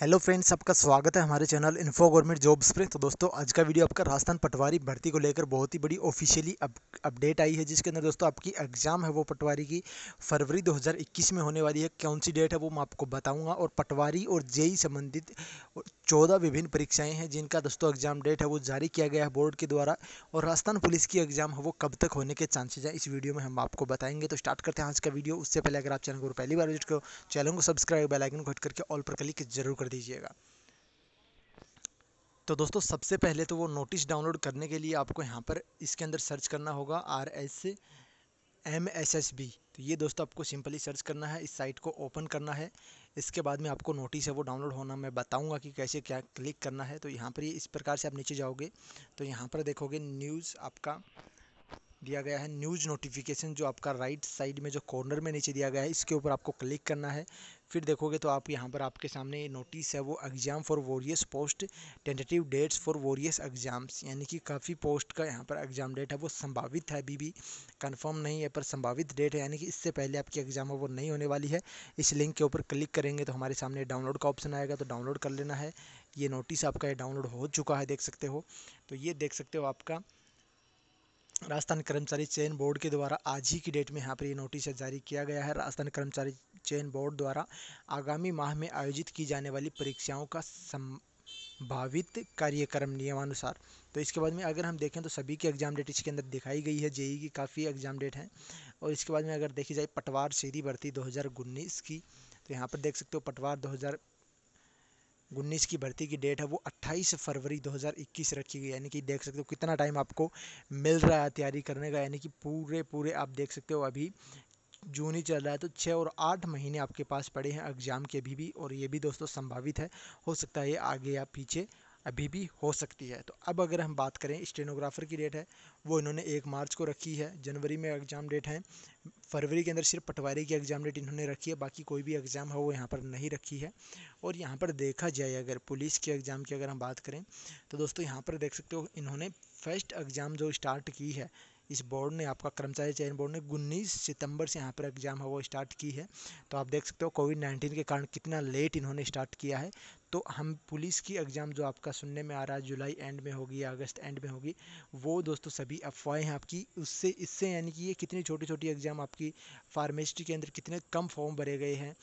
hello friends सबका स्वागत है हमारे चैनल इन्फो गवर्नमेंट जॉब्स पे तो दोस्तों आज का वीडियो आपका राजस्थान पटवारी भर्ती को लेकर बहुत ही बड़ी ऑफिशियली अप, अपडेट आई है जिसके अंदर दोस्तों आपकी एग्ज़ाम है वो पटवारी की फरवरी 2021 में होने वाली है कौन सी डेट है वो मैं आपको बताऊंगा और पटवारी और जेई संबंधित चौदह विभिन्न परीक्षाएँ हैं जिनका दोस्तों एग्ज़ाम डेट है वो जारी किया गया है बोर्ड के द्वारा और राजस्थान पुलिस की एग्ज़ाम है वो कब तक होने के चांसेज हैं इस वीडियो में हम आपको बताएंगे तो स्टार्ट करते हैं आज का वीडियो उससे पहले अगर आप चैनल को पहली बार विजिट करो चैनल को सब्सक्राइब बेलाइकन को हट करके ऑल पर क्लिक जरूर कर दीजिएगा तो दोस्तों सबसे पहले तो वो नोटिस डाउनलोड करने के लिए आपको यहाँ पर इसके अंदर सर्च करना होगा R S M S S B तो ये दोस्तों आपको सिंपली सर्च करना है इस साइट को ओपन करना है इसके बाद में आपको नोटिस है वो डाउनलोड होना मैं बताऊंगा कि कैसे क्या क्लिक करना है तो यहाँ पर ये इस प्रकार से आप नीचे जाओगे तो यहाँ पर देखोगे न्यूज़ आपका दिया गया है न्यूज़ नोटिफिकेशन जो आपका राइट साइड में जो कॉर्नर में नीचे दिया गया है इसके ऊपर आपको क्लिक करना है फिर देखोगे तो आप यहाँ पर आपके सामने नोटिस है वो exam for various post tentative dates for various exams यानी कि काफ़ी पोस्ट का यहाँ पर एग्ज़ाम डेट है वो संभावित है अभी भी कंफर्म नहीं है पर संभावित डेट है यानी कि इससे पहले आपकी एग्ज़ाम है वो नहीं होने वाली है इस लिंक के ऊपर क्लिक करेंगे तो हमारे सामने डाउनलोड का ऑप्शन आएगा तो डाउनलोड कर लेना है ये नोटिस आपका डाउनलोड हो चुका है देख सकते हो तो ये देख सकते हो आपका राजस्थान कर्मचारी चयन बोर्ड के द्वारा आज ही की डेट में यहाँ पर ये नोटिस जारी किया गया है राजस्थान कर्मचारी चयन बोर्ड द्वारा आगामी माह में आयोजित की जाने वाली परीक्षाओं का संभावित कार्यक्रम नियमानुसार तो इसके बाद में अगर हम देखें तो सभी के एग्ज़ाम डेट इसके अंदर दिखाई गई है जेई की काफ़ी एग्ज़ाम डेट हैं और इसके बाद में अगर देखी जाए पटवार सीधी भर्ती दो की तो यहाँ पर देख सकते हो पटवार दो उन्नीस की भर्ती की डेट है वो 28 फरवरी 2021 रखी गई यानी कि देख सकते हो कितना टाइम आपको मिल रहा है तैयारी करने का यानी कि पूरे पूरे आप देख सकते हो अभी जून ही चल रहा है तो छः और आठ महीने आपके पास पड़े हैं एग्ज़ाम के अभी भी और ये भी दोस्तों संभावित है हो सकता है ये आगे या पीछे अभी भी हो सकती है तो अब अगर हम बात करें स्टेनोग्राफर की डेट है वो इन्होंने एक मार्च को रखी है जनवरी में एग्ज़ाम डेट है फरवरी के अंदर सिर्फ पटवारी की एग्ज़ाम डेट इन्होंने रखी है बाकी कोई भी एग्ज़ाम है वो यहाँ पर नहीं रखी है और यहाँ पर देखा जाए अगर पुलिस के एग्ज़ाम की अगर हम बात करें तो दोस्तों यहाँ पर देख सकते हो इन्होंने फर्स्ट एग्ज़ाम जो स्टार्ट की है इस बोर्ड ने आपका कर्मचारी चयन बोर्ड ने उन्नीस सितंबर से यहाँ पर एग्ज़ाम है वो स्टार्ट की है तो आप देख सकते हो कोविड नाइन्टीन के कारण कितना लेट इन्होंने स्टार्ट किया है तो हम पुलिस की एग्ज़ाम जो आपका सुनने में आ रहा है जुलाई एंड में होगी या अगस्त एंड में होगी वो दोस्तों सभी अफवाहें हैं आपकी उससे इससे यानी कि ये कितनी छोटी छोटी एग्ज़ाम आपकी फार्मेसिटी के अंदर कितने कम फॉर्म भरे गए हैं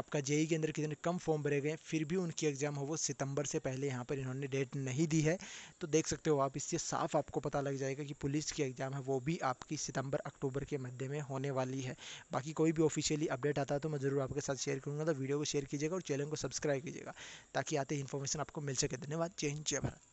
आपका जेई के अंदर कितने कम फॉर्म भरे गए फिर भी उनकी एग्ज़ाम हो वो सितंबर से पहले यहाँ पर इन्होंने डेट नहीं दी है तो देख सकते हो आप इससे साफ आपको पता लग जाएगा कि पुलिस की एग्ज़ाम है वो भी आपकी सितंबर अक्टूबर के मध्य में होने वाली है बाकी कोई भी ऑफिशियली अपडेट आता है तो मैं ज़रूर आपके साथ शेयर करूँगा तो वीडियो को शेयर कीजिएगा और चैनल को सब्सक्राइब कीजिएगा ताकि आते ही इन्फॉर्मेशन आपको मिल सके धन्यवाद जय हिंद जय भारत